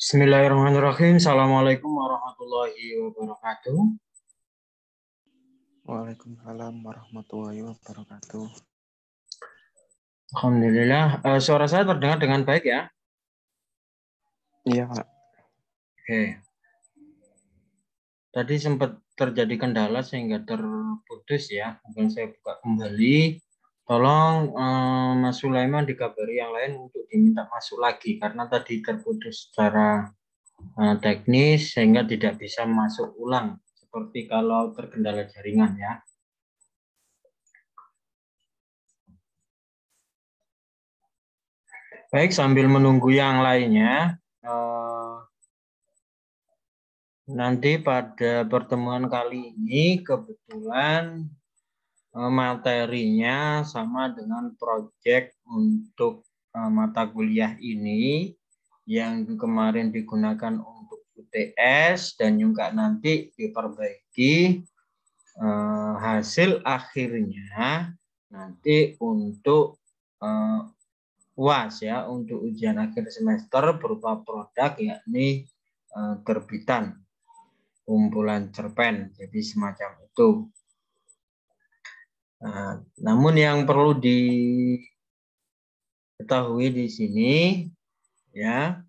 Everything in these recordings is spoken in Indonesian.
Bismillahirrahmanirrahim. Assalamualaikum warahmatullahi wabarakatuh. Waalaikumsalam warahmatullahi wabarakatuh. Alhamdulillah. Eh, suara saya terdengar dengan baik ya? Iya, Pak. Oke. Tadi sempat terjadi kendala sehingga terputus ya. Mungkin saya buka kembali. Tolong eh, Mas Sulaiman dikabari yang lain untuk diminta masuk lagi karena tadi terputus secara eh, teknis sehingga tidak bisa masuk ulang seperti kalau terkendala jaringan ya. Baik, sambil menunggu yang lainnya, eh, nanti pada pertemuan kali ini kebetulan Eh, materinya sama dengan proyek untuk eh, mata kuliah ini yang kemarin digunakan untuk UTS dan juga nanti diperbaiki eh, hasil akhirnya nanti untuk UAS ya untuk ujian akhir semester berupa produk yakni terbitan kumpulan cerpen jadi semacam itu Nah, namun yang perlu diketahui di sini ya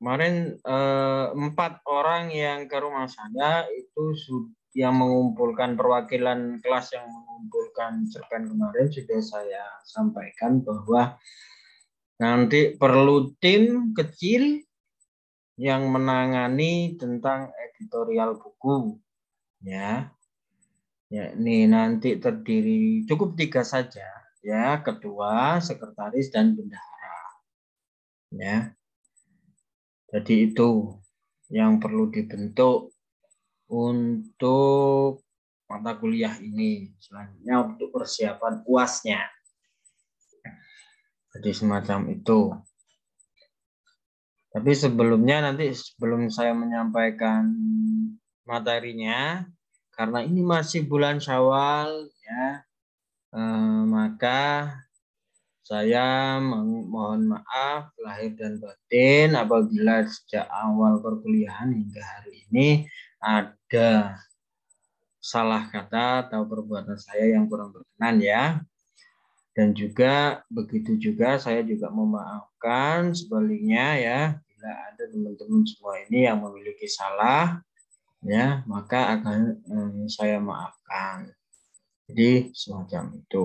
kemarin eh, empat orang yang ke rumah saya itu yang mengumpulkan perwakilan kelas yang mengumpulkan cerpen kemarin sudah saya sampaikan bahwa nanti perlu tim kecil yang menangani tentang editorial buku ya yakni nanti terdiri cukup tiga saja ya ketua sekretaris dan bendahara ya jadi itu yang perlu dibentuk untuk mata kuliah ini selanjutnya untuk persiapan puasnya jadi semacam itu tapi sebelumnya nanti sebelum saya menyampaikan materinya karena ini masih bulan Syawal ya eh, maka saya mohon maaf lahir dan batin apabila sejak awal perkuliahan hingga hari ini ada salah kata atau perbuatan saya yang kurang berkenan ya. Dan juga begitu juga saya juga memaafkan sebaliknya ya bila ada teman-teman semua ini yang memiliki salah ya maka akan um, saya maafkan. Jadi semacam itu.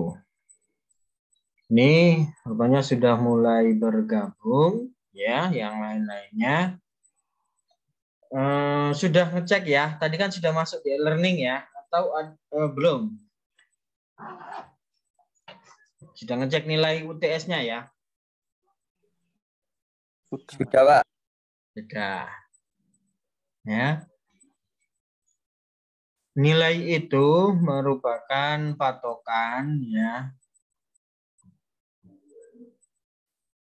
Ini rupanya sudah mulai bergabung ya, yang lain-lainnya. Eh, sudah ngecek ya, tadi kan sudah masuk di learning ya, atau eh, belum? Sudah ngecek nilai UTS-nya ya? Sudah, Pak. Sudah. Ya. Nilai itu merupakan patokan ya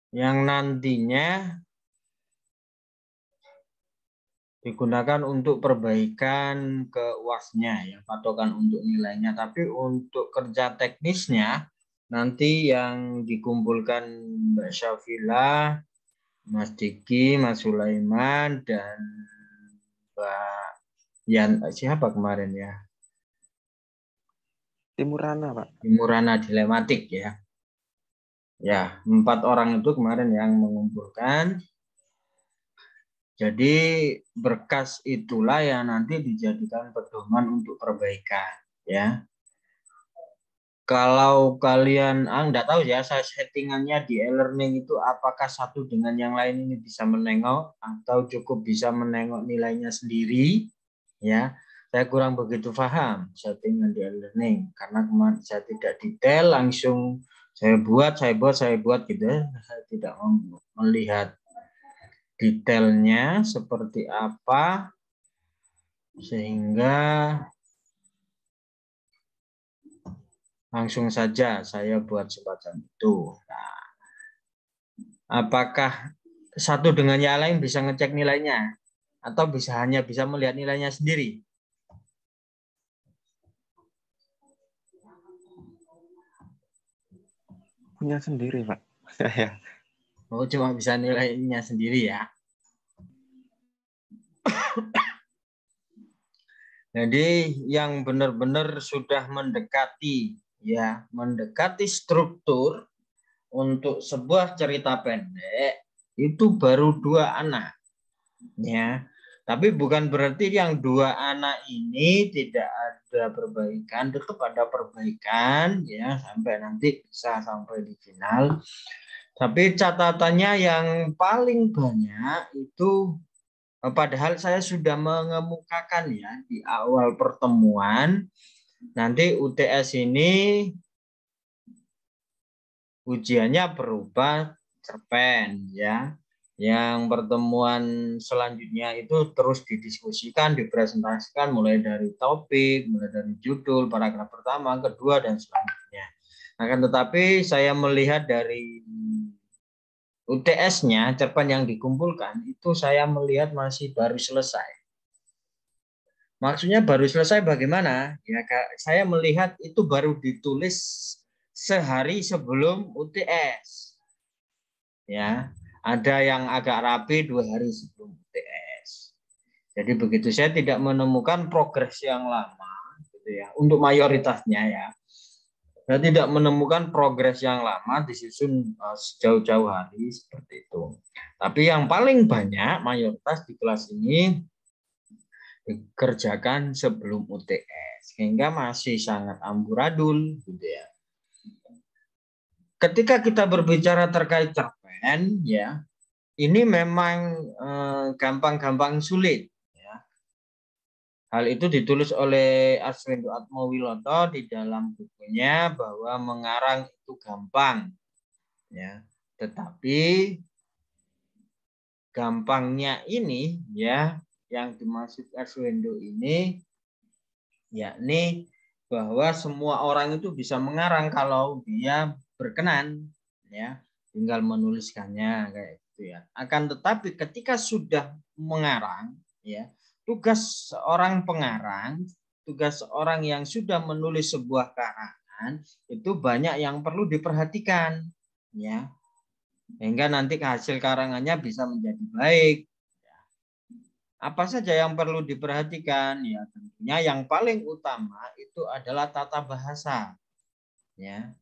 yang nantinya digunakan untuk perbaikan ke uasnya ya patokan untuk nilainya tapi untuk kerja teknisnya nanti yang dikumpulkan Mbak Syafila Mas Diki Mas Sulaiman dan Mbak Yan eh, siapa kemarin ya? Timurana, Pak. Timurana dilematik ya. Ya, empat orang itu kemarin yang mengumpulkan. Jadi berkas itulah yang nanti dijadikan pedoman untuk perbaikan, ya. Kalau kalian, ah, nggak tahu ya, saya settingannya di e-learning itu apakah satu dengan yang lain ini bisa menengok atau cukup bisa menengok nilainya sendiri ya saya kurang begitu paham setting dan learning karena kemarin saya tidak detail langsung saya buat saya buat saya buat gitu ya. saya tidak melihat detailnya seperti apa sehingga langsung saja saya buat semacam itu. Nah, apakah satu dengan yang lain bisa ngecek nilainya? atau bisa hanya bisa melihat nilainya sendiri. Punya sendiri, Pak. Ya. oh, cuma bisa nilainya sendiri ya. Jadi yang benar-benar sudah mendekati ya, mendekati struktur untuk sebuah cerita pendek itu baru dua anak. Ya. Tapi bukan berarti yang dua anak ini tidak ada perbaikan, tetap ada perbaikan ya sampai nanti bisa sampai di final. Tapi catatannya yang paling banyak itu eh, padahal saya sudah mengemukakan ya di awal pertemuan nanti UTS ini ujiannya berubah cerpen ya yang pertemuan selanjutnya itu terus didiskusikan, dipresentasikan mulai dari topik, mulai dari judul, paragraf pertama, kedua, dan selanjutnya. Akan tetapi saya melihat dari UTS-nya, cerpen yang dikumpulkan, itu saya melihat masih baru selesai. Maksudnya baru selesai bagaimana? Ya, saya melihat itu baru ditulis sehari sebelum UTS. Ya, ada yang agak rapi dua hari sebelum UTS. Jadi begitu saya tidak menemukan progres yang lama, gitu ya, untuk mayoritasnya ya. Saya tidak menemukan progres yang lama disusun eh, sejauh-jauh hari seperti itu. Tapi yang paling banyak mayoritas di kelas ini dikerjakan sebelum UTS, sehingga masih sangat amburadul, gitu ya ketika kita berbicara terkait cerpen, PPN ya ini memang eh, gampang-gampang eh, sulit ya. Hal itu ditulis oleh Arswendo Atmowiloto di dalam bukunya bahwa mengarang itu gampang ya. Tetapi gampangnya ini ya yang dimaksud Arswendo ini yakni bahwa semua orang itu bisa mengarang kalau dia berkenan ya tinggal menuliskannya kayak gitu ya. Akan tetapi ketika sudah mengarang ya, tugas seorang pengarang, tugas seorang yang sudah menulis sebuah karangan itu banyak yang perlu diperhatikan ya. sehingga nanti hasil karangannya bisa menjadi baik. Apa saja yang perlu diperhatikan? Ya, tentunya yang paling utama itu adalah tata bahasa. Ya,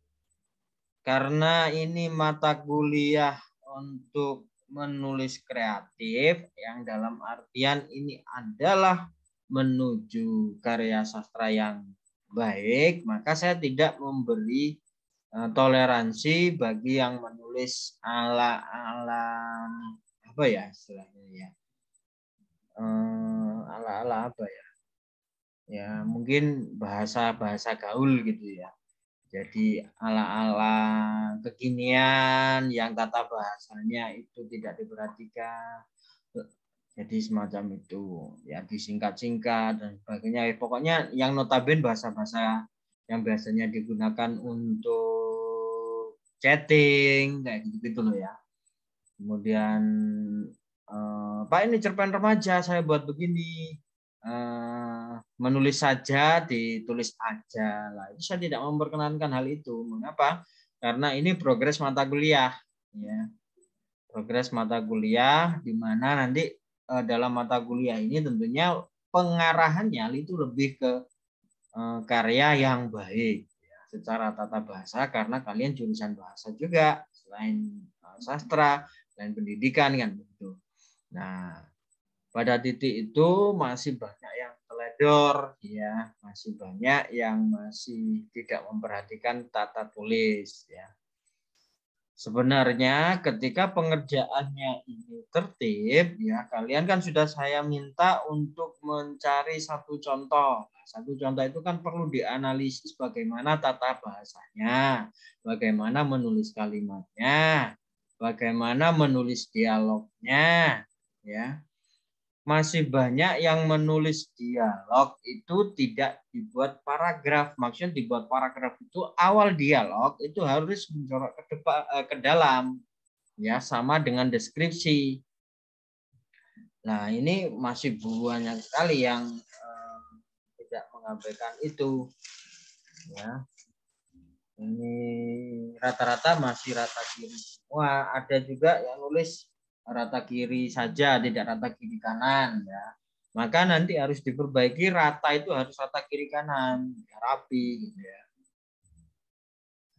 karena ini mata kuliah untuk menulis kreatif yang dalam artian ini adalah menuju karya sastra yang baik, maka saya tidak memberi e, toleransi bagi yang menulis ala ala apa ya istilahnya ya e, ala ala apa ya ya mungkin bahasa bahasa gaul gitu ya jadi ala-ala kekinian yang tata bahasanya itu tidak diperhatikan. Jadi semacam itu, ya disingkat-singkat dan sebagainya. Ya, pokoknya yang notabene bahasa-bahasa yang biasanya digunakan untuk chatting kayak gitu-gitu loh ya. Kemudian eh, Pak ini cerpen remaja saya buat begini. Eh, menulis saja ditulis aja lah itu saya tidak memperkenankan hal itu mengapa karena ini progres mata kuliah ya progres mata kuliah di mana nanti uh, dalam mata kuliah ini tentunya pengarahannya itu lebih ke uh, karya yang baik ya, secara tata bahasa karena kalian jurusan bahasa juga selain uh, sastra selain pendidikan kan begitu nah pada titik itu masih banyak yang mandor ya masih banyak yang masih tidak memperhatikan tata tulis ya sebenarnya ketika pengerjaannya ini tertib ya kalian kan sudah saya minta untuk mencari satu contoh nah, satu contoh itu kan perlu dianalisis bagaimana tata bahasanya bagaimana menulis kalimatnya bagaimana menulis dialognya ya masih banyak yang menulis dialog itu tidak dibuat paragraf. Maksudnya dibuat paragraf itu awal dialog itu harus mencorok ke, eh, ke dalam. Ya, sama dengan deskripsi. Nah, ini masih banyak sekali yang eh, tidak mengabaikan itu. Ya. Ini rata-rata masih rata kiri wah Ada juga yang nulis rata kiri saja, tidak rata kiri kanan ya. Maka nanti harus diperbaiki rata itu harus rata kiri kanan, rapi gitu ya.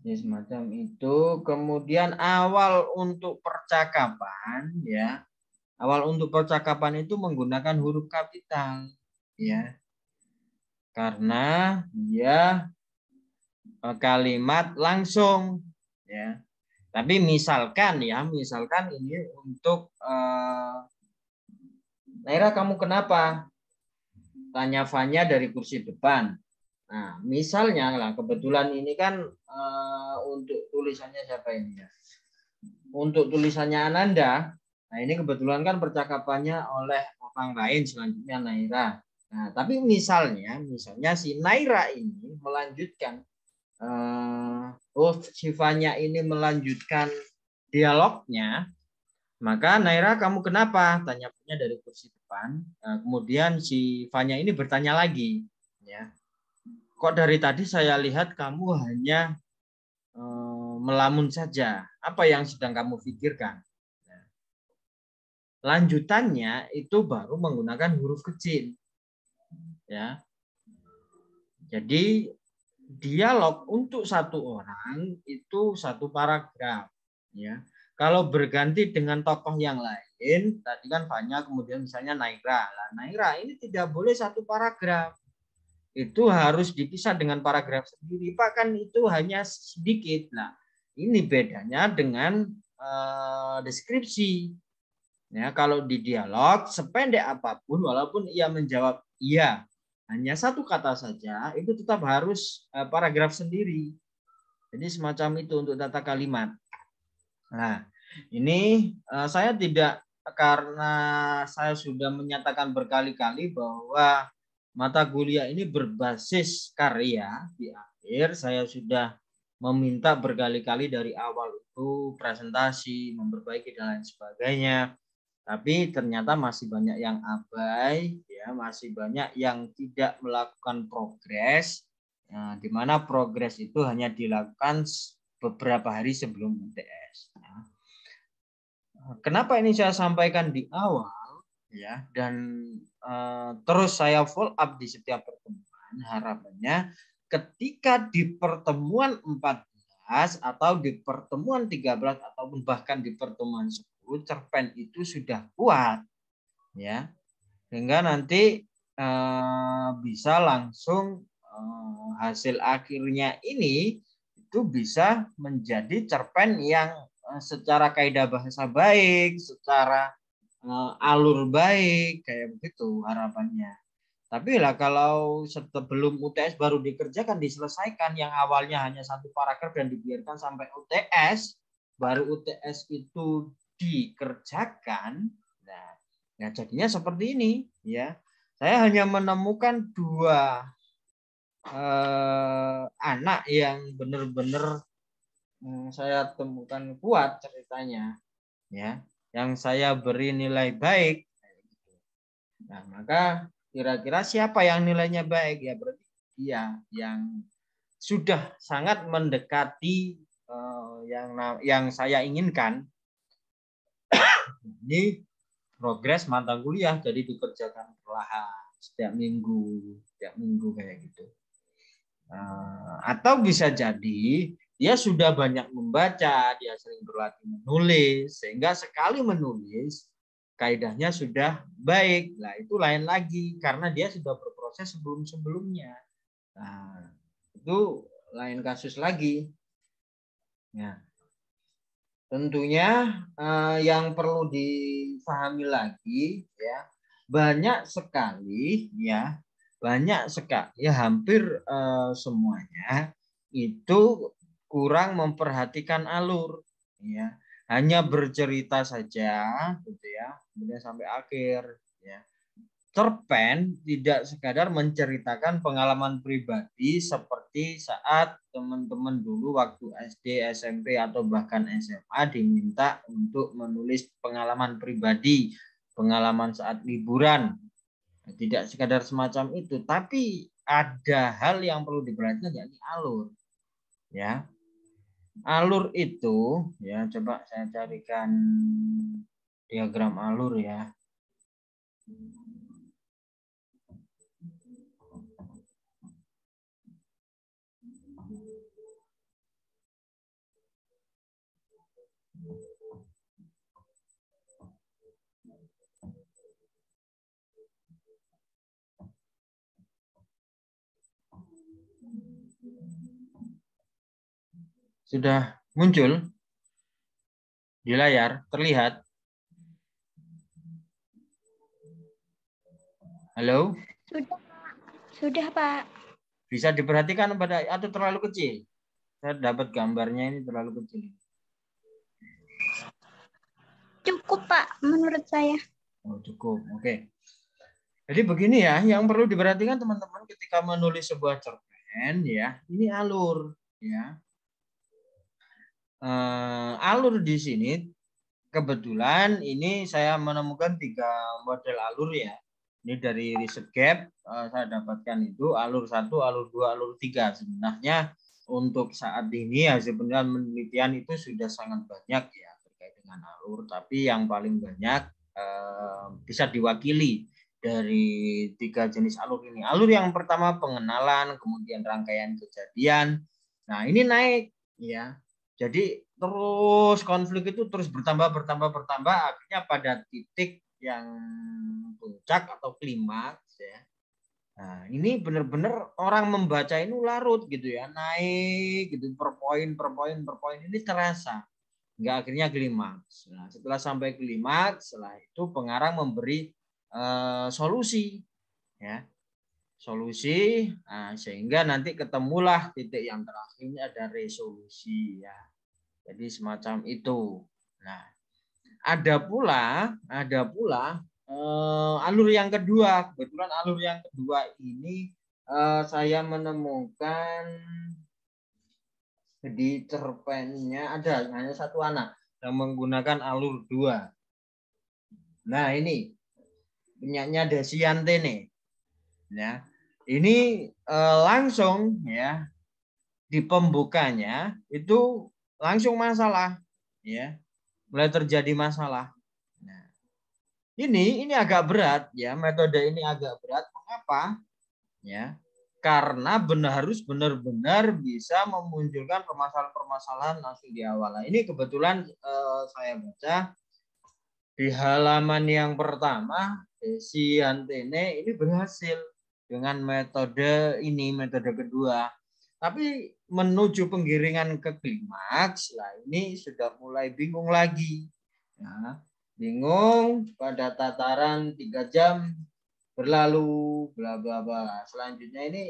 ya. semacam itu. Kemudian awal untuk percakapan ya. Awal untuk percakapan itu menggunakan huruf kapital ya. Karena ya, kalimat langsung ya tapi misalkan ya, misalkan ini untuk eh, Naira kamu kenapa? Tanya Fanya dari kursi depan. Nah, misalnya lah kebetulan ini kan eh, untuk tulisannya siapa ini ya? Untuk tulisannya Ananda. Nah, ini kebetulan kan percakapannya oleh orang lain selanjutnya Naira. Nah, tapi misalnya, misalnya si Naira ini melanjutkan uh, oh Sivanya ini melanjutkan dialognya, maka Naira kamu kenapa? Tanya punya dari kursi depan. Nah, kemudian si Vanya ini bertanya lagi, ya. Kok dari tadi saya lihat kamu hanya uh, melamun saja. Apa yang sedang kamu pikirkan? Ya. lanjutannya itu baru menggunakan huruf kecil, ya. Jadi dialog untuk satu orang itu satu paragraf ya kalau berganti dengan tokoh yang lain tadi kan banyak kemudian misalnya Naira lah Naira ini tidak boleh satu paragraf itu harus dipisah dengan paragraf sendiri pak kan itu hanya sedikit nah ini bedanya dengan uh, deskripsi ya kalau di dialog sependek apapun walaupun ia menjawab iya hanya satu kata saja itu tetap harus eh, paragraf sendiri. Jadi semacam itu untuk tata kalimat. Nah, ini eh, saya tidak karena saya sudah menyatakan berkali-kali bahwa mata kuliah ini berbasis karya di akhir saya sudah meminta berkali-kali dari awal itu presentasi memperbaiki dan lain sebagainya tapi ternyata masih banyak yang abai, ya masih banyak yang tidak melakukan progres, ya, di mana progres itu hanya dilakukan beberapa hari sebelum UTS. Ya. Kenapa ini saya sampaikan di awal, ya dan uh, terus saya follow up di setiap pertemuan, harapannya ketika di pertemuan 14 atau di pertemuan 13 ataupun bahkan di pertemuan 10 cerpen itu sudah kuat ya sehingga nanti e, bisa langsung e, hasil akhirnya ini itu bisa menjadi cerpen yang e, secara kaidah bahasa baik secara e, alur baik kayak begitu harapannya tapi lah kalau sebelum UTS baru dikerjakan diselesaikan yang awalnya hanya satu paragraf dan dibiarkan sampai UTS baru UTS itu dikerjakan. Nah, nah jadinya seperti ini ya. Saya hanya menemukan dua eh, anak yang benar-benar eh, saya temukan kuat ceritanya ya, yang saya beri nilai baik. Nah, maka kira-kira siapa yang nilainya baik ya berarti dia yang sudah sangat mendekati uh, yang yang saya inginkan ini progres mata kuliah jadi dikerjakan perlahan setiap minggu, setiap minggu kayak gitu. Eh, atau bisa jadi dia sudah banyak membaca, dia sering berlatih menulis, sehingga sekali menulis kaidahnya sudah baik. Nah, itu lain lagi karena dia sudah berproses sebelum-sebelumnya. Nah, itu lain kasus lagi. Ya. Tentunya eh, yang perlu difahami lagi ya banyak sekali ya banyak sekali ya hampir eh, semuanya itu kurang memperhatikan alur ya hanya bercerita saja gitu ya kemudian sampai akhir ya cerpen tidak sekadar menceritakan pengalaman pribadi seperti saat teman-teman dulu waktu SD, SMP atau bahkan SMA diminta untuk menulis pengalaman pribadi, pengalaman saat liburan. Tidak sekadar semacam itu, tapi ada hal yang perlu diperhatikan yakni alur. Ya. Alur itu ya coba saya carikan diagram alur ya. sudah muncul di layar, terlihat. Halo? Sudah, Pak. Sudah, Pak. Bisa diperhatikan pada atau terlalu kecil? Saya dapat gambarnya ini terlalu kecil. Cukup, Pak, menurut saya. Oh, cukup. Oke. Okay. Jadi begini ya, yang perlu diperhatikan teman-teman ketika menulis sebuah cerpen ya, ini alur ya. Eh, alur di sini kebetulan ini saya menemukan tiga model alur ya. Ini dari riset gap eh, saya dapatkan itu alur satu, alur dua, alur tiga. Sebenarnya untuk saat ini hasil penelitian itu sudah sangat banyak ya terkait dengan alur, tapi yang paling banyak eh, bisa diwakili dari tiga jenis alur ini. Alur yang pertama pengenalan, kemudian rangkaian kejadian. Nah, ini naik ya. Jadi terus konflik itu terus bertambah bertambah bertambah akhirnya pada titik yang puncak atau klimaks ya. Nah, ini benar-benar orang membaca ini larut gitu ya, naik gitu per poin per poin per poin ini terasa. Hingga akhirnya klimaks. Nah, setelah sampai klimaks, setelah itu pengarang memberi eh, solusi ya. Solusi nah, sehingga nanti ketemulah titik yang terakhirnya ada resolusi ya. Jadi semacam itu. Nah, ada pula, ada pula uh, alur yang kedua. Kebetulan alur yang kedua ini uh, saya menemukan di cerpennya ada hanya satu anak yang menggunakan alur dua. Nah ini ada Desiante nih. Ya, ini uh, langsung ya di pembukanya itu langsung masalah, ya mulai terjadi masalah. Nah, ini ini agak berat ya metode ini agak berat. Mengapa? Ya karena benar harus benar-benar bisa memunculkan permasalahan-permasalahan langsung di awal. Nah, ini kebetulan eh, saya baca di halaman yang pertama si Antene ini berhasil dengan metode ini metode kedua. Tapi menuju penggiringan ke klimaks, lah ini sudah mulai bingung lagi. Ya, bingung pada tataran tiga jam berlalu, bla bla bla. Selanjutnya ini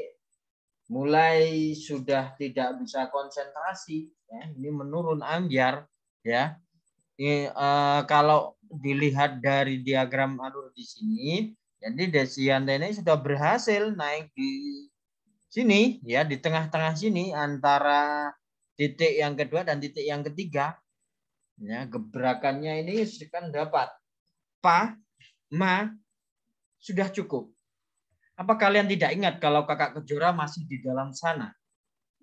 mulai sudah tidak bisa konsentrasi, ya. ini menurun ambiar, ya. Ini, e, kalau dilihat dari diagram alur di sini, jadi desi ini sudah berhasil naik di sini ya di tengah-tengah sini antara titik yang kedua dan titik yang ketiga ya gebrakannya ini kan dapat pa ma sudah cukup apa kalian tidak ingat kalau kakak kejora masih di dalam sana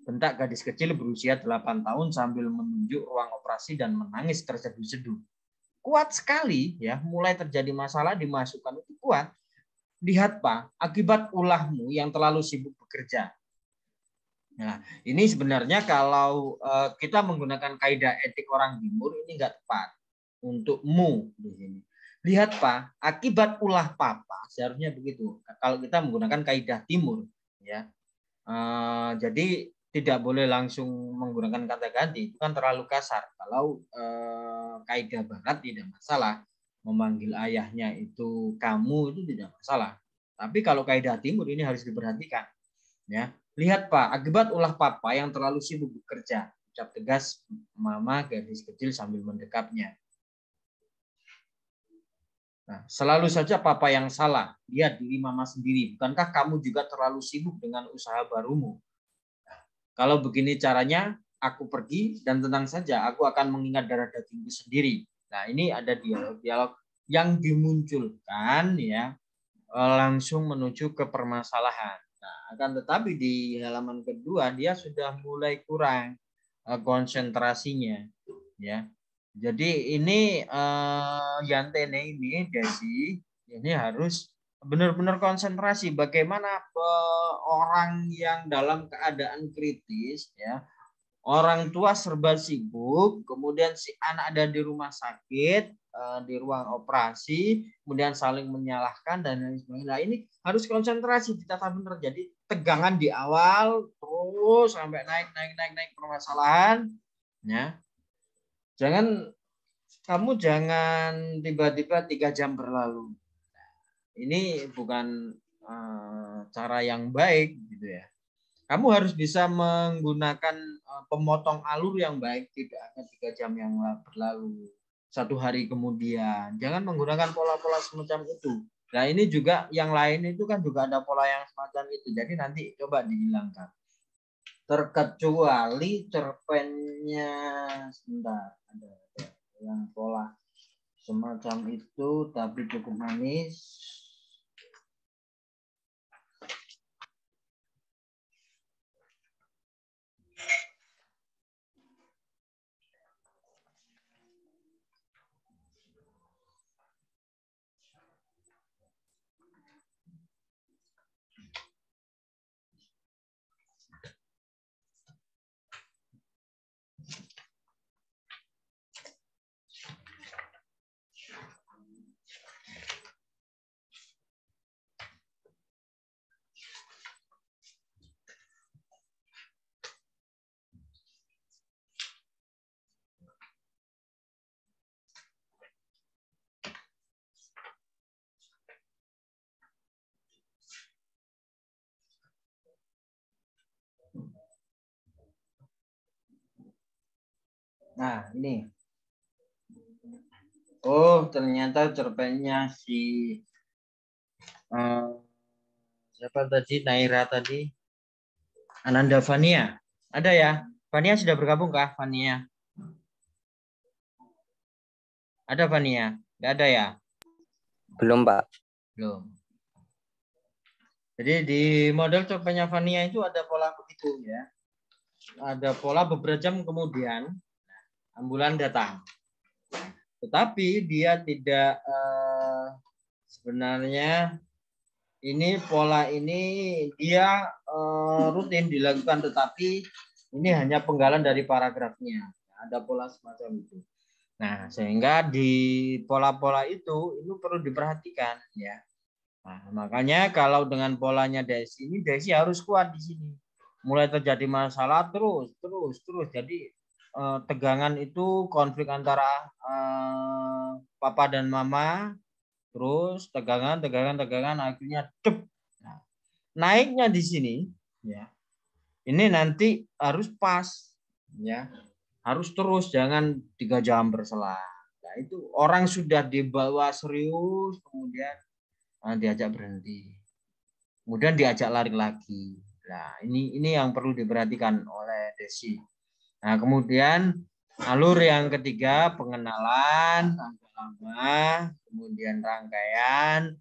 bentak gadis kecil berusia 8 tahun sambil menunjuk ruang operasi dan menangis terseduh-seduh kuat sekali ya mulai terjadi masalah dimasukkan itu kuat Lihat Pak, akibat ulahmu yang terlalu sibuk bekerja. Nah, ini sebenarnya kalau eh, kita menggunakan kaidah etik orang timur ini enggak tepat untukmu. di sini. Lihat Pak, akibat ulah papa seharusnya begitu. Kalau kita menggunakan kaidah timur, ya. Uh, jadi tidak boleh langsung menggunakan kata ganti itu kan terlalu kasar. Kalau uh, eh, kaidah barat tidak masalah memanggil ayahnya itu kamu itu tidak masalah. Tapi kalau kaidah timur ini harus diperhatikan. Ya, lihat Pak, akibat ulah papa yang terlalu sibuk bekerja, ucap tegas mama gadis kecil sambil mendekapnya. Nah, selalu saja papa yang salah. Lihat diri mama sendiri. Bukankah kamu juga terlalu sibuk dengan usaha barumu? Nah, kalau begini caranya, aku pergi dan tenang saja, aku akan mengingat darah dagingku sendiri. Nah, ini ada dialog-dialog yang dimunculkan ya eh, langsung menuju ke permasalahan. Nah, akan tetapi di halaman kedua dia sudah mulai kurang eh, konsentrasinya ya. Jadi ini eh, Yantene ini Desi ini harus benar-benar konsentrasi bagaimana orang yang dalam keadaan kritis ya orang tua serba sibuk, kemudian si anak ada di rumah sakit, eh, di ruang operasi, kemudian saling menyalahkan dan lain sebagainya. Nah, ini harus konsentrasi tahu benar. Jadi tegangan di awal terus sampai naik naik naik naik permasalahan, ya. Jangan kamu jangan tiba-tiba tiga jam berlalu. Nah, ini bukan eh, cara yang baik gitu ya kamu harus bisa menggunakan eh, pemotong alur yang baik tidak hanya tiga jam yang berlalu satu hari kemudian jangan menggunakan pola-pola semacam itu nah ini juga yang lain itu kan juga ada pola yang semacam itu jadi nanti coba dihilangkan terkecuali cerpennya sebentar ada, ada yang pola semacam itu tapi cukup manis Nah, ini. Oh, ternyata cerpennya si uh, siapa tadi Naira tadi Ananda Fania. Ada ya? Fania sudah bergabung kah Fania? Ada Fania? Gak ada ya? Belum, Pak. Belum. Jadi di model cerpennya Fania itu ada pola begitu ya. Ada pola beberapa jam kemudian ambulan datang. Tetapi dia tidak uh, sebenarnya ini pola ini dia uh, rutin dilakukan tetapi ini hanya penggalan dari paragrafnya. Ada pola semacam itu. Nah, sehingga di pola-pola itu itu perlu diperhatikan ya. Nah, makanya kalau dengan polanya dari sini, dari sini harus kuat di sini. Mulai terjadi masalah terus, terus, terus. Jadi uh, tegangan itu konflik antara uh, papa dan mama, terus tegangan, tegangan, tegangan, akhirnya cep. Nah, naiknya di sini, ya, ini nanti harus pas, ya, harus terus, jangan tiga jam berselang. Nah, itu orang sudah dibawa serius, kemudian nah, diajak berhenti, kemudian diajak lari lagi. Nah, ini ini yang perlu diperhatikan oleh Desi. Nah, kemudian alur yang ketiga pengenalan agak lama, kemudian rangkaian,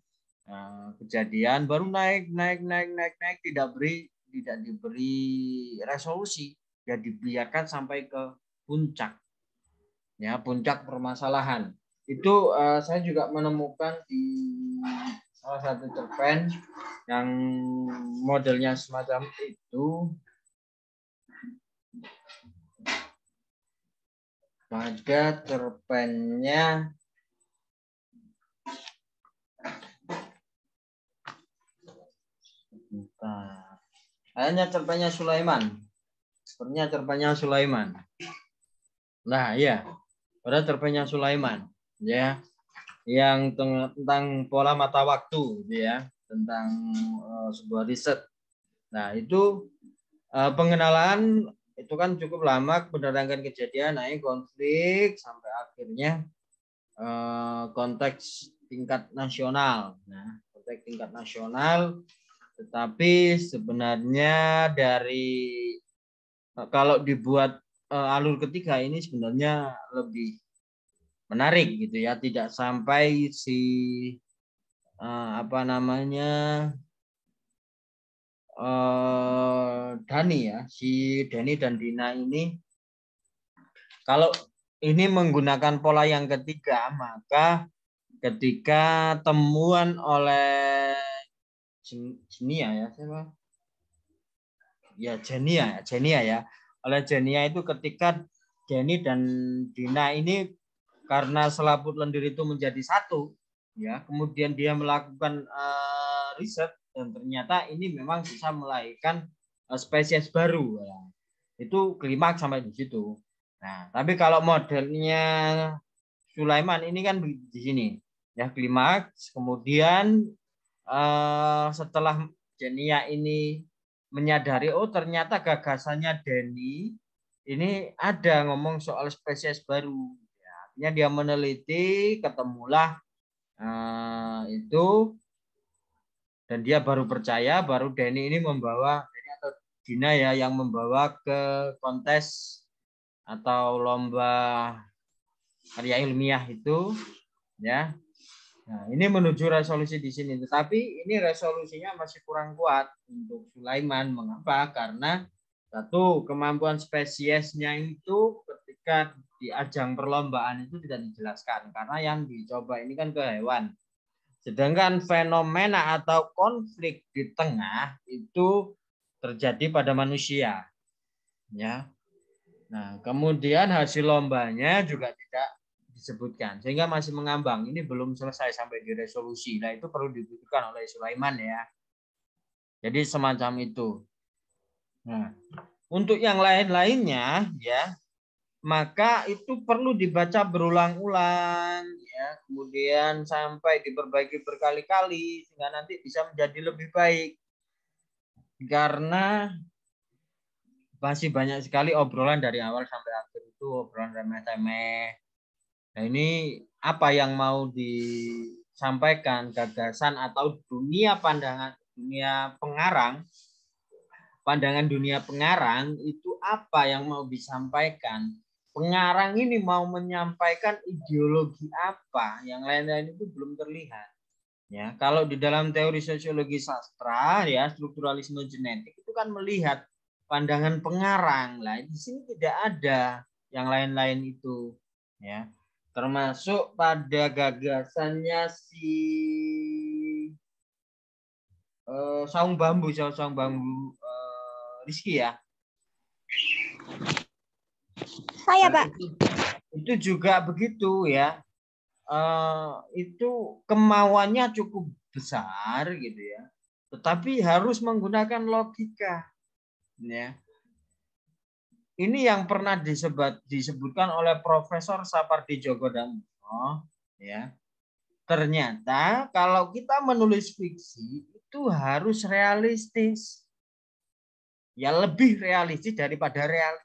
eh, kejadian baru naik naik naik naik naik tidak beri tidak diberi resolusi, ya dibiarkan sampai ke puncak. Ya, puncak permasalahan. Itu uh, saya juga menemukan di salah satu cerpen yang modelnya semacam itu Nah, iya. pada terpennya Hanya cerpennya Sulaiman. Sepertinya cerpennya Sulaiman. Nah, ya. Pada cerpennya Sulaiman, ya. Yang tentang pola mata waktu, ya. Tentang uh, sebuah riset. Nah, itu uh, pengenalan itu kan cukup lama penerangan kejadian naik konflik sampai akhirnya eh, konteks tingkat nasional. Nah, konteks tingkat nasional tetapi sebenarnya dari eh, kalau dibuat eh, alur ketiga ini sebenarnya lebih menarik gitu ya, tidak sampai si apa namanya eh, Dani ya, si Dani dan Dina ini kalau ini menggunakan pola yang ketiga, maka ketika temuan oleh Jenia ya, siapa? Ya Jenia, ya, Jenia ya. Oleh Jenia itu ketika Jenny dan Dina ini karena selaput lendir itu menjadi satu, ya, kemudian dia melakukan uh, riset, dan ternyata ini memang bisa melahirkan eh, spesies baru ya. itu klimaks sampai di situ nah tapi kalau modelnya Sulaiman ini kan di sini ya klimaks kemudian uh, setelah Jenia ini menyadari oh ternyata gagasannya Denny ini ada ngomong soal spesies baru ya, artinya dia meneliti ketemulah uh, itu dan dia baru hmm. percaya baru Denny ini membawa Denny atau Dina ya yang membawa ke kontes atau lomba karya ilmiah itu ya nah ini menuju resolusi di sini tetapi ini resolusinya masih kurang kuat untuk Sulaiman mengapa karena satu kemampuan spesiesnya itu ketika di ajang perlombaan itu tidak dijelaskan karena yang dicoba ini kan ke hewan Sedangkan fenomena atau konflik di tengah itu terjadi pada manusia. Ya. Nah, kemudian hasil lombanya juga tidak disebutkan sehingga masih mengambang. Ini belum selesai sampai di resolusi. Nah, itu perlu dibutuhkan oleh Sulaiman ya. Jadi semacam itu. Nah, untuk yang lain-lainnya ya maka itu perlu dibaca berulang-ulang ya kemudian sampai diperbaiki berkali-kali sehingga nanti bisa menjadi lebih baik karena masih banyak sekali obrolan dari awal sampai akhir itu obrolan remeh-temeh nah ini apa yang mau disampaikan gagasan atau dunia pandangan dunia pengarang pandangan dunia pengarang itu apa yang mau disampaikan pengarang ini mau menyampaikan ideologi apa, yang lain-lain itu belum terlihat. Ya, kalau di dalam teori sosiologi sastra ya strukturalisme genetik itu kan melihat pandangan pengarang. Lah di sini tidak ada yang lain-lain itu ya. Termasuk pada gagasannya si uh, saung bambu, saung, bambu uh, Rizky ya. Saya Pak. Itu, itu juga begitu ya. Uh, itu kemauannya cukup besar gitu ya. Tetapi harus menggunakan logika. Ya. Ini yang pernah disebut, disebutkan oleh Profesor Sapardi Djoko Damono ya. Ternyata kalau kita menulis fiksi itu harus realistis. Ya lebih realistis daripada realis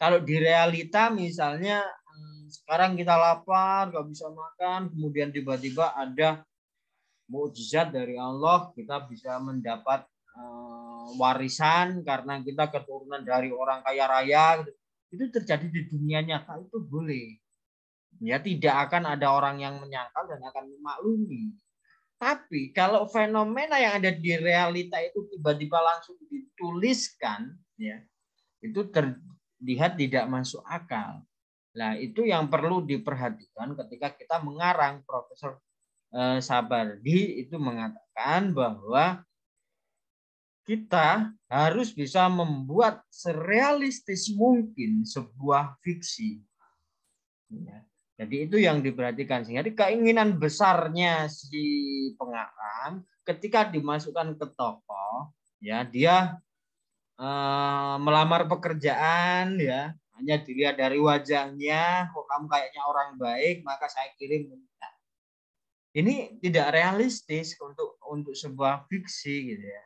kalau di realita misalnya hmm, sekarang kita lapar, nggak bisa makan, kemudian tiba-tiba ada mukjizat dari Allah, kita bisa mendapat eh, warisan karena kita keturunan dari orang kaya raya. Itu terjadi di dunia nyata itu boleh. Ya tidak akan ada orang yang menyangkal dan akan memaklumi. Tapi kalau fenomena yang ada di realita itu tiba-tiba langsung dituliskan, ya itu ter, lihat tidak masuk akal. Nah, itu yang perlu diperhatikan ketika kita mengarang Profesor eh, Sabardi itu mengatakan bahwa kita harus bisa membuat serealistis mungkin sebuah fiksi. Ya. Jadi itu yang diperhatikan. sehingga keinginan besarnya si pengarang ketika dimasukkan ke tokoh, ya dia Eh, melamar pekerjaan ya hanya dilihat dari wajahnya kok kamu kayaknya orang baik maka saya kirim nah, ini tidak realistis untuk untuk sebuah fiksi gitu ya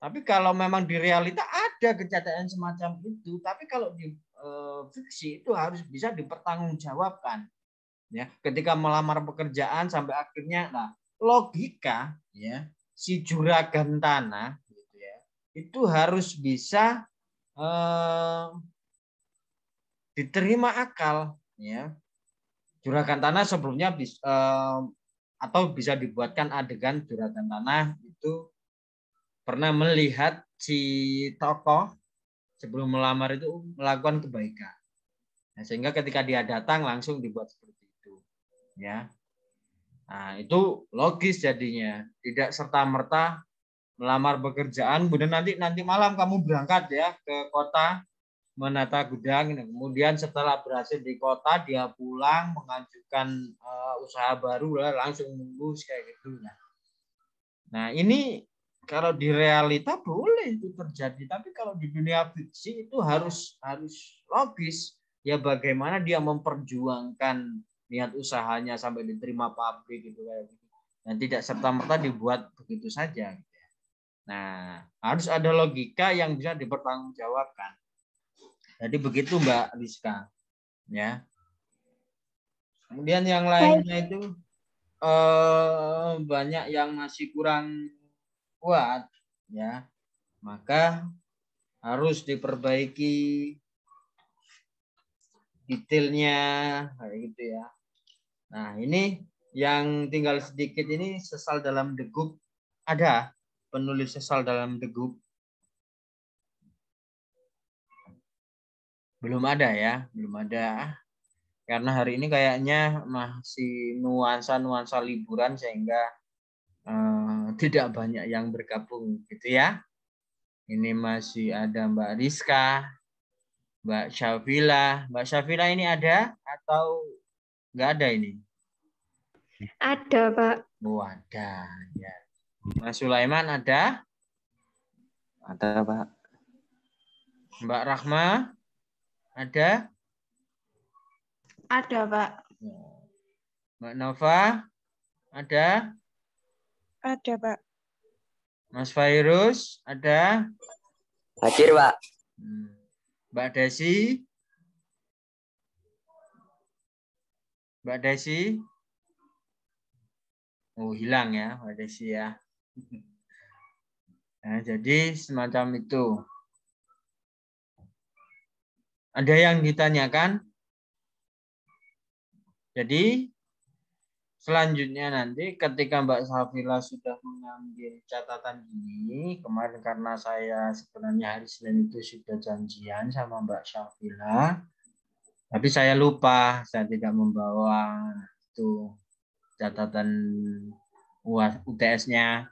tapi kalau memang di realita ada kejadian semacam itu tapi kalau di e, fiksi itu harus bisa dipertanggungjawabkan ya ketika melamar pekerjaan sampai akhirnya nah logika ya si juragan tanah itu harus bisa eh, diterima akal ya juragan tanah sebelumnya bisa eh, atau bisa dibuatkan adegan juragan tanah itu pernah melihat si tokoh sebelum melamar itu melakukan kebaikan nah, sehingga ketika dia datang langsung dibuat seperti itu ya nah itu logis jadinya tidak serta merta melamar pekerjaan, kemudian nanti nanti malam kamu berangkat ya ke kota menata gudang. Kemudian setelah berhasil di kota, dia pulang mengajukan uh, usaha baru lah, langsung nunggu kayak gitu. Nah, nah, ini kalau di realita boleh itu terjadi, tapi kalau di dunia fiksi itu harus harus logis ya bagaimana dia memperjuangkan niat usahanya sampai diterima pabrik gitu kayak gitu. Dan tidak serta merta dibuat begitu saja. Nah, harus ada logika yang bisa dipertanggungjawabkan. Jadi begitu Mbak Rizka. Ya. Kemudian yang lainnya itu eh, banyak yang masih kurang kuat ya. Maka harus diperbaiki detailnya kayak gitu ya. Nah, ini yang tinggal sedikit ini sesal dalam degup ada penulis sesal dalam teguh Belum ada ya, belum ada. Karena hari ini kayaknya masih nuansa-nuansa liburan sehingga uh, tidak banyak yang bergabung gitu ya. Ini masih ada Mbak Rizka, Mbak Syafila. Mbak Syafila ini ada atau nggak ada ini? Ada, Pak. Oh, ada. Ya, Mas Sulaiman ada? Ada, Pak. Mbak Rahma ada? Ada, Pak. Mbak Nova ada? Ada, Pak. Mas Virus ada? Hadir, Pak. Hmm. Mbak Desi? Mbak Desi? Oh, hilang ya Mbak Desi ya. Nah, jadi semacam itu. Ada yang ditanyakan? Jadi selanjutnya nanti ketika Mbak Safila sudah mengambil catatan ini, kemarin karena saya sebenarnya hari Senin itu sudah janjian sama Mbak Safila, tapi saya lupa, saya tidak membawa itu catatan UTS-nya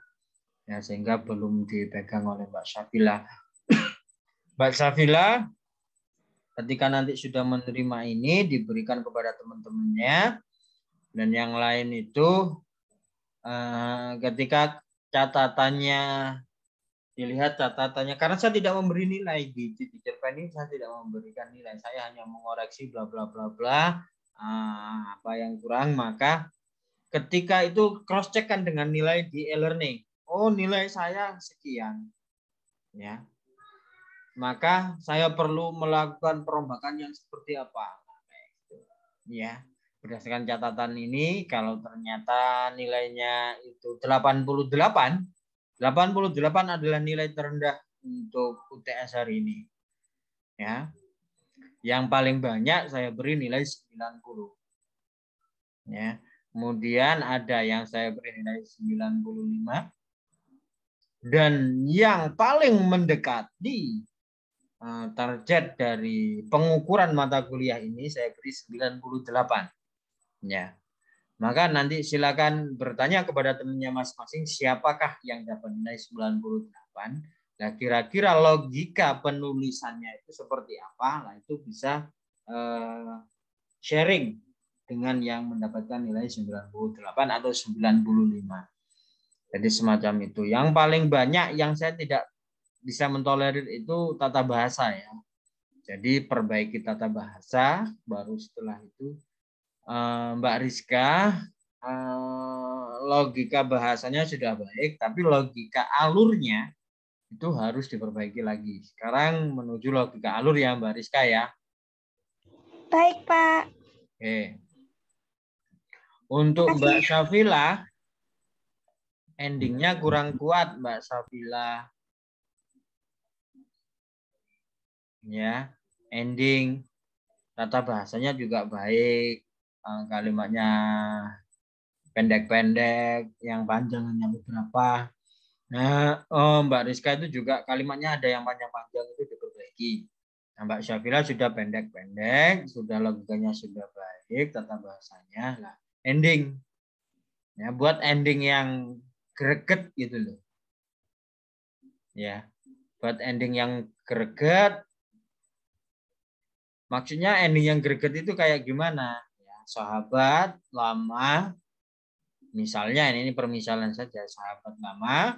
ya sehingga belum dipegang oleh Mbak Syafila. Mbak Syafila ketika nanti sudah menerima ini diberikan kepada teman-temannya dan yang lain itu eh, ketika catatannya dilihat catatannya karena saya tidak memberi nilai di cerpen ini saya tidak memberikan nilai saya hanya mengoreksi bla bla bla bla eh, apa yang kurang maka ketika itu cross check dengan nilai di e-learning oh nilai saya sekian. Ya. Maka saya perlu melakukan perombakan yang seperti apa? Ya, berdasarkan catatan ini kalau ternyata nilainya itu 88 88 adalah nilai terendah untuk UTS hari ini. Ya. Yang paling banyak saya beri nilai 90. Ya. Kemudian ada yang saya beri nilai 95, dan yang paling mendekati eh, target dari pengukuran mata kuliah ini saya beri 98. Ya. Maka nanti silakan bertanya kepada temannya masing-masing siapakah yang dapat nilai 98. Nah, kira-kira logika penulisannya itu seperti apa? Nah, itu bisa eh, sharing dengan yang mendapatkan nilai 98 atau 95. Jadi semacam itu. Yang paling banyak yang saya tidak bisa mentolerir itu tata bahasa ya. Jadi perbaiki tata bahasa, baru setelah itu eh, Mbak Rizka eh, logika bahasanya sudah baik, tapi logika alurnya itu harus diperbaiki lagi. Sekarang menuju logika alur ya Mbak Rizka ya. Baik Pak. Oke. Untuk Mbak Syafila, endingnya iya. kurang kuat Mbak Safila. Ya, ending tata bahasanya juga baik, eh, kalimatnya pendek-pendek, yang panjang hanya beberapa. Nah, oh, Mbak Rizka itu juga kalimatnya ada yang panjang-panjang itu diperbaiki. Nah, Mbak Syafila sudah pendek-pendek, sudah logikanya sudah baik, tata bahasanya. lah ending. Ya, buat ending yang greget gitu loh. Ya. Buat ending yang greget maksudnya ending yang greget itu kayak gimana? Ya, sahabat lama misalnya ini, ini permisalan saja sahabat lama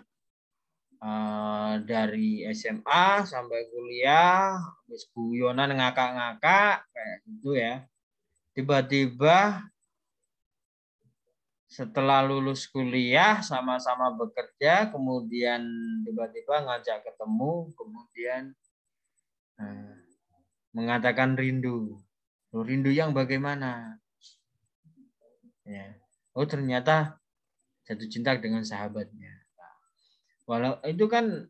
Uh, dari SMA sampai kuliah, habis guyonan ngakak-ngakak kayak gitu ya. Tiba-tiba setelah lulus kuliah sama-sama bekerja kemudian tiba-tiba ngajak ketemu kemudian eh, mengatakan rindu Loh, rindu yang bagaimana ya oh ternyata jatuh cinta dengan sahabatnya walau itu kan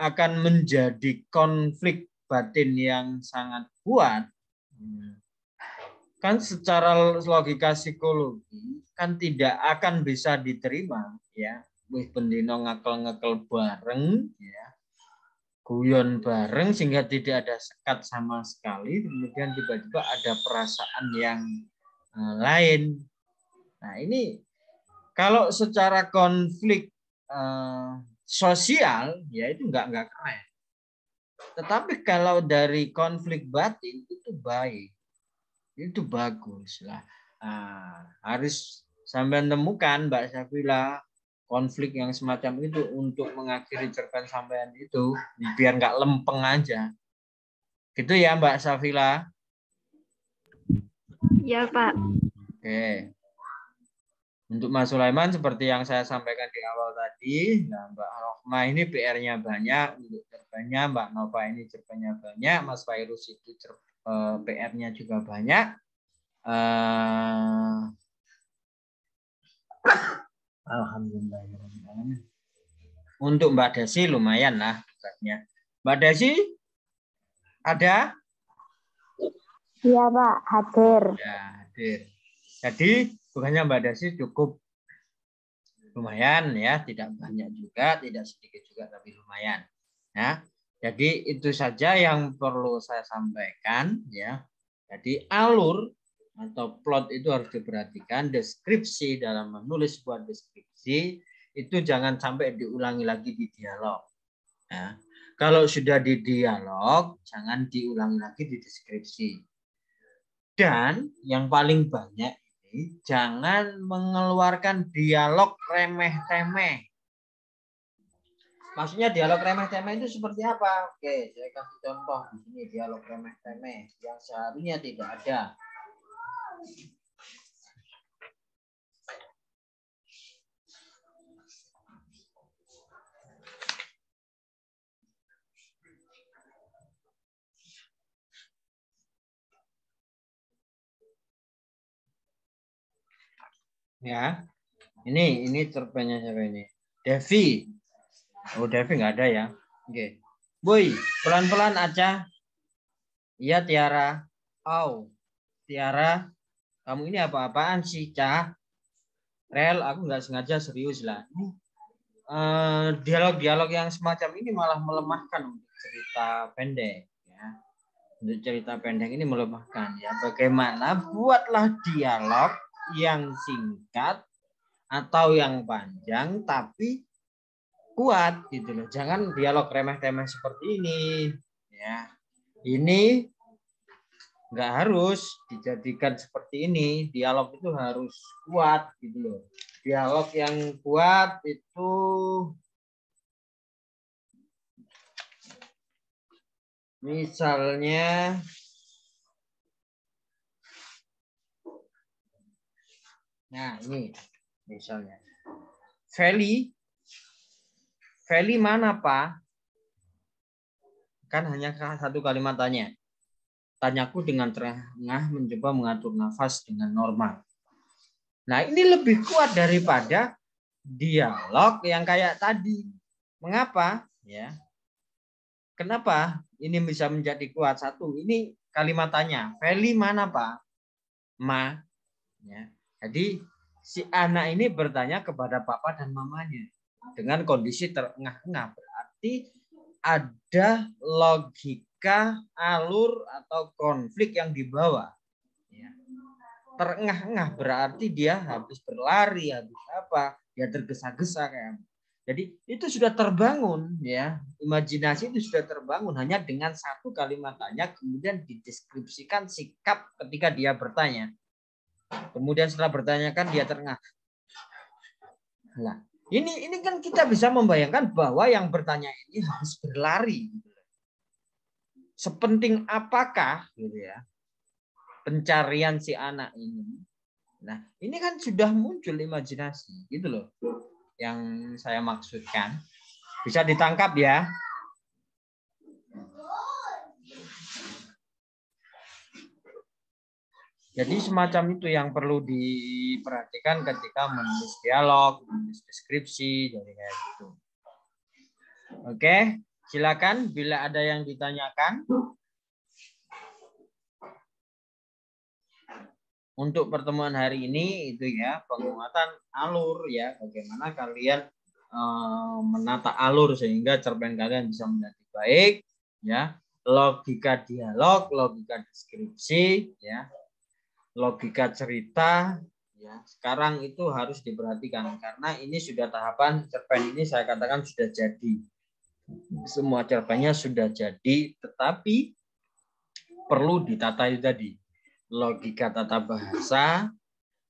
akan menjadi konflik batin yang sangat kuat hmm kan secara logika psikologi kan tidak akan bisa diterima ya wih pendino ngakel ngekel bareng ya guyon bareng sehingga tidak ada sekat sama sekali kemudian tiba-tiba ada perasaan yang eh, lain nah ini kalau secara konflik eh, sosial ya itu nggak nggak keren tetapi kalau dari konflik batin itu baik itu bagus lah. Nah, harus sampai temukan Mbak Safila konflik yang semacam itu untuk mengakhiri cerpen sampean itu biar nggak lempeng aja. Gitu ya Mbak Safila. Ya Pak. Oke. Untuk Mas Sulaiman seperti yang saya sampaikan di awal tadi, nah Mbak Rohma ini PR-nya banyak, untuk cerpennya Mbak Nova ini cerpennya banyak, Mas Virus itu cerpen Eh, PR-nya juga banyak. Eh, Alhamdulillah. Untuk Mbak Desi lumayan lah tugasnya. Mbak Desi ada? Iya Pak, hadir. Ya, hadir. Jadi bukannya Mbak Desi cukup lumayan ya, tidak banyak juga, tidak sedikit juga, tapi lumayan. Ya. Jadi itu saja yang perlu saya sampaikan ya. Jadi alur atau plot itu harus diperhatikan, deskripsi dalam menulis buat deskripsi itu jangan sampai diulangi lagi di dialog. Ya. Kalau sudah di dialog, jangan diulangi lagi di deskripsi. Dan yang paling banyak ini jangan mengeluarkan dialog remeh-temeh. Maksudnya dialog remeh-temeh itu seperti apa? Oke, saya kasih contoh di sini dialog remeh-temeh yang seharusnya tidak ada. Ya, ini ini cerpennya siapa ini? Devi. Oh, Devi nggak ada ya. Oke. Okay. Boy, pelan-pelan aja. Iya, Tiara. Au. Oh, Tiara, kamu ini apa-apaan sih, Cah? Rel, aku nggak sengaja serius lah. Ini eh, dialog-dialog yang semacam ini malah melemahkan untuk cerita pendek. Ya. Untuk cerita pendek ini melemahkan. Ya, bagaimana buatlah dialog yang singkat atau yang panjang, tapi kuat gitu loh. Jangan dialog remeh-temeh seperti ini ya. Ini enggak harus dijadikan seperti ini. Dialog itu harus kuat gitu loh. Dialog yang kuat itu misalnya Nah, ini misalnya. Feli Feli mana, Pak? Kan hanya satu kalimat tanya. Tanyaku dengan terengah-terengah mencoba mengatur nafas dengan normal. Nah, ini lebih kuat daripada dialog yang kayak tadi. Mengapa? Ya. Kenapa ini bisa menjadi kuat? Satu, ini kalimat tanya. Feli mana, Pak? Ma. Ya. Jadi si anak ini bertanya kepada papa dan mamanya dengan kondisi terengah-engah. Berarti ada logika alur atau konflik yang dibawa. Ya. Terengah-engah berarti dia habis berlari, habis apa, dia tergesa-gesa kayak. Jadi itu sudah terbangun ya, imajinasi itu sudah terbangun hanya dengan satu kalimat tanya kemudian dideskripsikan sikap ketika dia bertanya. Kemudian setelah bertanyakan dia terengah. lah ini ini kan kita bisa membayangkan bahwa yang bertanya ini harus berlari. Gitu. Sepenting apakah gitu ya pencarian si anak ini. Nah, ini kan sudah muncul imajinasi gitu loh yang saya maksudkan. Bisa ditangkap ya. Jadi semacam itu yang perlu diperhatikan ketika menulis dialog, menulis deskripsi, jadi kayak gitu. Oke, silakan bila ada yang ditanyakan. Untuk pertemuan hari ini itu ya penguatan alur ya, bagaimana kalian e, menata alur sehingga cerpen kalian bisa menjadi baik ya, logika dialog, logika deskripsi ya, logika cerita ya sekarang itu harus diperhatikan karena ini sudah tahapan cerpen ini saya katakan sudah jadi semua cerpennya sudah jadi tetapi perlu ditata itu tadi logika tata bahasa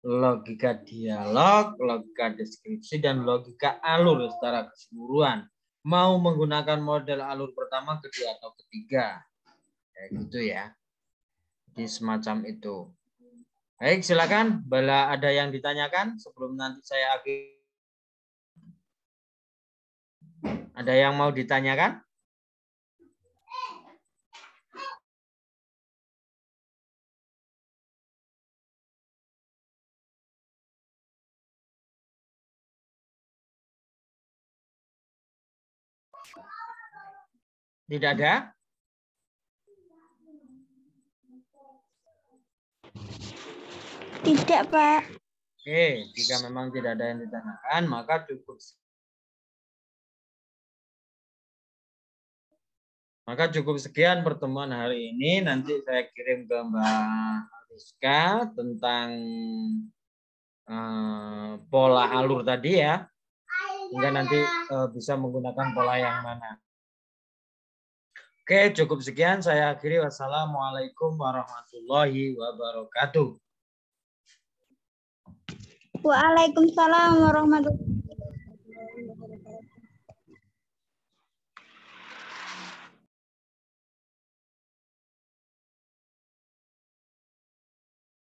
logika dialog logika deskripsi dan logika alur secara keseluruhan mau menggunakan model alur pertama kedua atau ketiga kayak gitu ya di semacam itu Baik, silakan. Bila ada yang ditanyakan sebelum nanti saya akhiri. Ada yang mau ditanyakan? Tidak ada? Tidak, Pak. Oke, jika memang tidak ada yang ditanyakan, maka cukup. Maka cukup sekian pertemuan hari ini. Nanti saya kirim ke Mbak Rizka tentang uh, pola alur tadi ya. Hingga nanti uh, bisa menggunakan pola yang mana. Oke, cukup sekian. Saya akhiri. Wassalamualaikum warahmatullahi wabarakatuh. Waalaikumsalam warahmatullahi